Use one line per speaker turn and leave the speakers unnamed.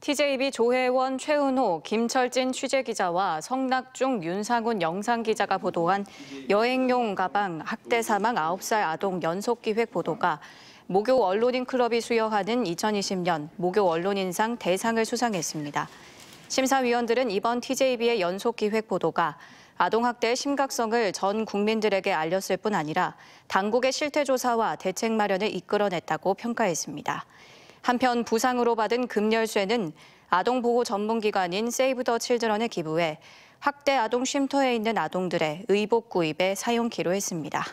TJB 조혜원, 최은호, 김철진 취재기자와 성낙중, 윤상훈 영상기자가 보도한 여행용 가방 학대 사망 9살 아동 연속기획 보도가 목요 언론인 클럽이 수여하는 2020년 목요 언론인상 대상을 수상했습니다. 심사위원들은 이번 TJB의 연속기획 보도가 아동학대의 심각성을 전 국민들에게 알렸을 뿐 아니라 당국의 실태조사와 대책 마련을 이끌어냈다고 평가했습니다. 한편 부상으로 받은 금열쇠는 아동보호 전문기관인 세이브 더 칠드런에 기부해 학대 아동 쉼터에 있는 아동들의 의복 구입에 사용키로 했습니다.